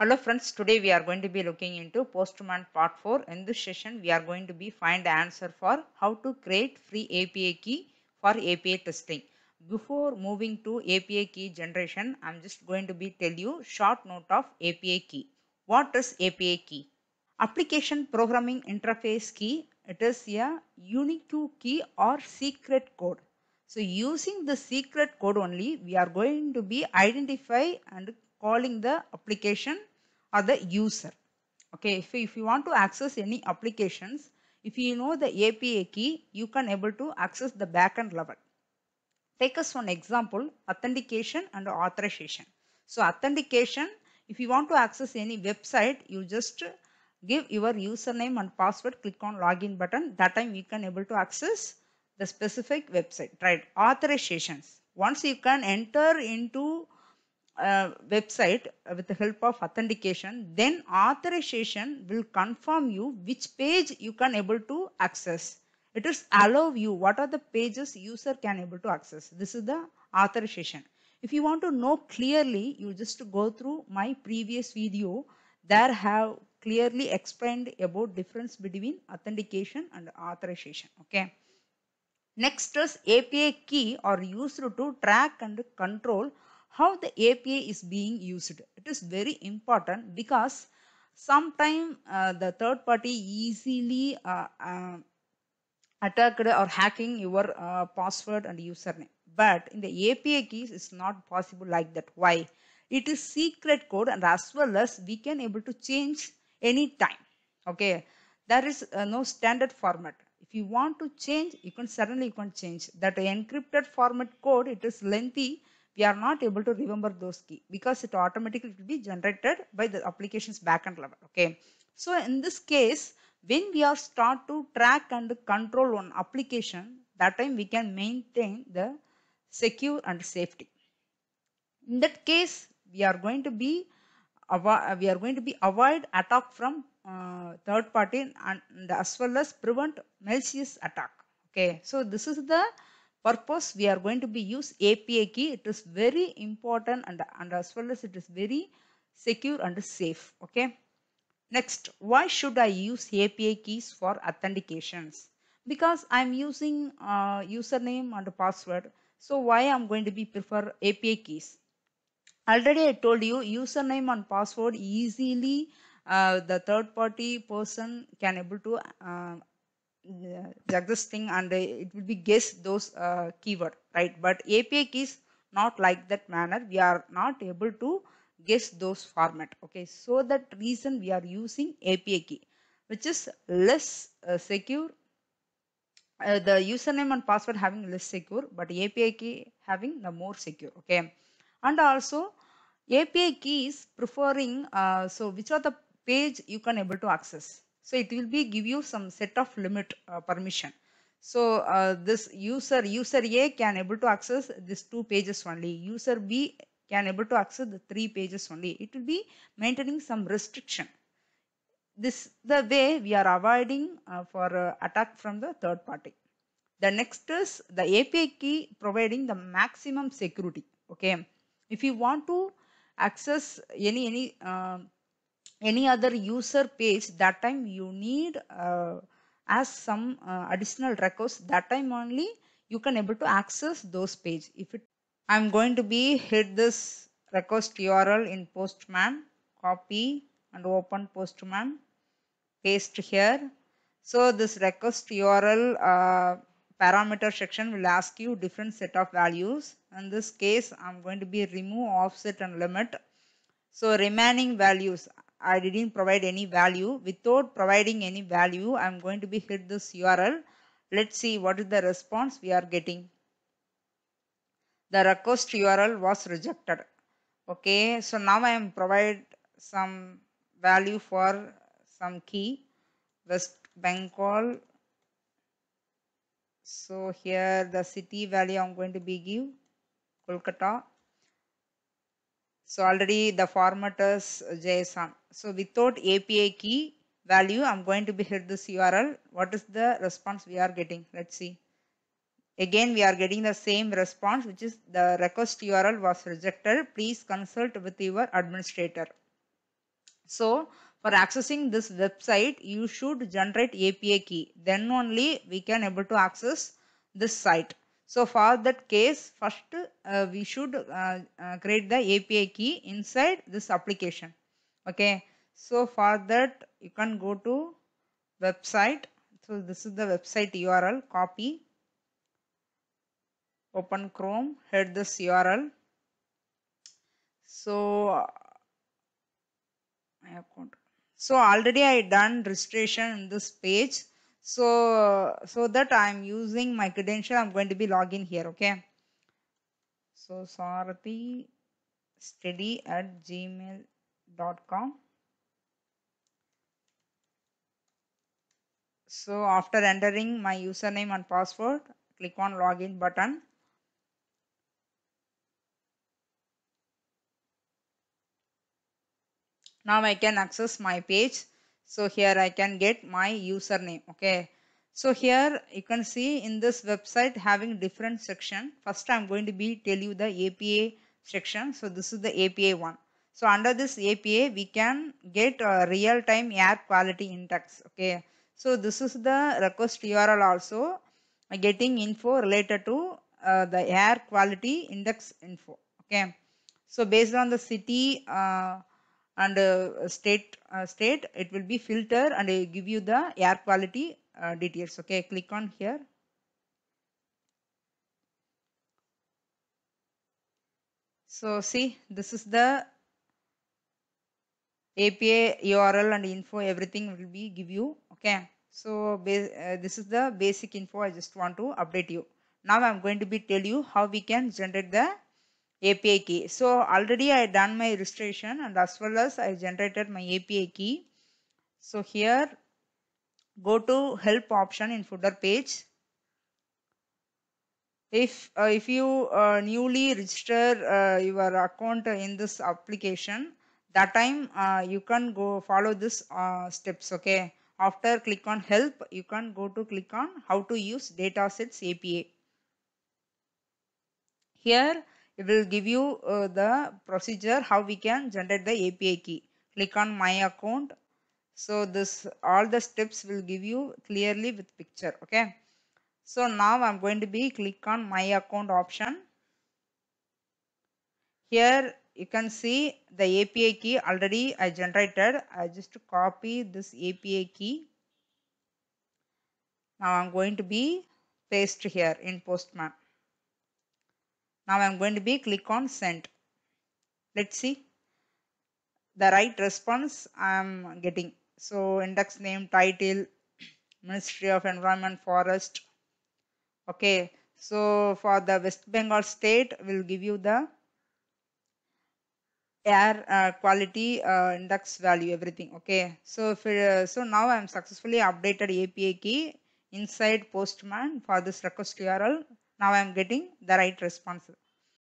Hello friends, today we are going to be looking into Postman part 4. In this session, we are going to be find the answer for how to create free API key for API testing. Before moving to API key generation, I am just going to be tell you short note of API key. What is API key? Application Programming Interface Key. It is a unique key or secret code. So using the secret code only, we are going to be identify and calling the application or the user. Okay, if, if you want to access any applications, if you know the API key, you can able to access the backend level. Take us one example, authentication and authorization. So authentication, if you want to access any website, you just give your username and password, click on login button. That time you can able to access the specific website, right? Authorizations. Once you can enter into uh, website uh, with the help of authentication then authorization will confirm you which page you can able to access it is allow you what are the pages user can able to access this is the authorization if you want to know clearly you just go through my previous video there have clearly explained about difference between authentication and authorization okay next is api key are used to track and control how the API is being used. It is very important because sometimes uh, the third party easily uh, uh, attacked or hacking your uh, password and username. But in the API keys, it's not possible like that. Why? It is secret code and as well as we can able to change any time. Okay, there is uh, no standard format if you want to change you can suddenly you can change that encrypted format code it is lengthy we are not able to remember those key because it automatically will be generated by the application's backend level. Okay. So in this case, when we are start to track and control one application, that time we can maintain the secure and safety. In that case, we are going to be we are going to be avoid attack from uh, third party and, and as well as prevent malicious attack. Okay, so this is the purpose we are going to be use API key. It is very important and, and as well as it is very secure and safe. Okay. Next, why should I use API keys for authentications? Because I'm using uh, username and password. So why I'm going to be prefer API keys? Already I told you username and password easily uh, the third party person can able to uh, the this thing and it will be guess those uh, keyword right but api keys not like that manner we are not able to guess those format okay so that reason we are using api key which is less uh, secure uh, the username and password having less secure but api key having the more secure okay and also api keys preferring uh, so which are the page you can able to access so it will be give you some set of limit uh, permission. So uh, this user, user A can able to access this two pages only. User B can able to access the three pages only. It will be maintaining some restriction. This the way we are avoiding uh, for uh, attack from the third party. The next is the API key providing the maximum security. Okay. If you want to access any any uh, any other user page that time you need uh, as some uh, additional records that time only you can able to access those page if it i'm going to be hit this request url in postman copy and open postman paste here so this request url uh, parameter section will ask you different set of values in this case i'm going to be remove offset and limit so remaining values I didn't provide any value. Without providing any value, I'm going to be hit this URL. Let's see what is the response we are getting. The request URL was rejected. Okay, so now I am provide some value for some key. West Bengal. So here the city value I'm going to be give Kolkata so already the format is JSON. So without API key value, I'm going to be hit this URL. What is the response we are getting? Let's see. Again, we are getting the same response, which is the request URL was rejected. Please consult with your administrator. So for accessing this website, you should generate API key. Then only we can able to access this site. So for that case, first uh, we should uh, uh, create the API key inside this application. Okay. So for that, you can go to website. So this is the website URL. Copy. Open Chrome. Head this URL. So I have. So already I done registration in this page. So, so that I'm using my credential, I'm going to be login here, okay? So, Sarathi study at gmail.com. So, after entering my username and password, click on login button. Now I can access my page so here i can get my username okay so here you can see in this website having different section first i'm going to be tell you the apa section so this is the apa one so under this apa we can get a real time air quality index okay so this is the request url also uh, getting info related to uh, the air quality index info okay so based on the city uh, and uh, state uh, state it will be filter and give you the air quality uh, details okay click on here so see this is the APA URL and info everything will be give you okay so uh, this is the basic info I just want to update you now I'm going to be tell you how we can generate the API key. So already I done my illustration and as well as I generated my API key. So here go to help option in footer page. If, uh, if you uh, newly register uh, your account in this application, that time uh, you can go follow this uh, steps, okay? After click on help, you can go to click on how to use datasets API. Here it will give you uh, the procedure how we can generate the API key. Click on my account. So this all the steps will give you clearly with picture. Okay. So now I'm going to be click on my account option. Here you can see the API key already I generated. I just copy this API key. Now I'm going to be paste here in Postman. Now I am going to be click on send. Let's see the right response I am getting. So index name, title, Ministry of Environment, Forest. Okay, so for the West Bengal state, we'll give you the air uh, quality uh, index value, everything. Okay, so if it, uh, so now I'm successfully updated API key inside Postman for this request URL. Now I am getting the right response.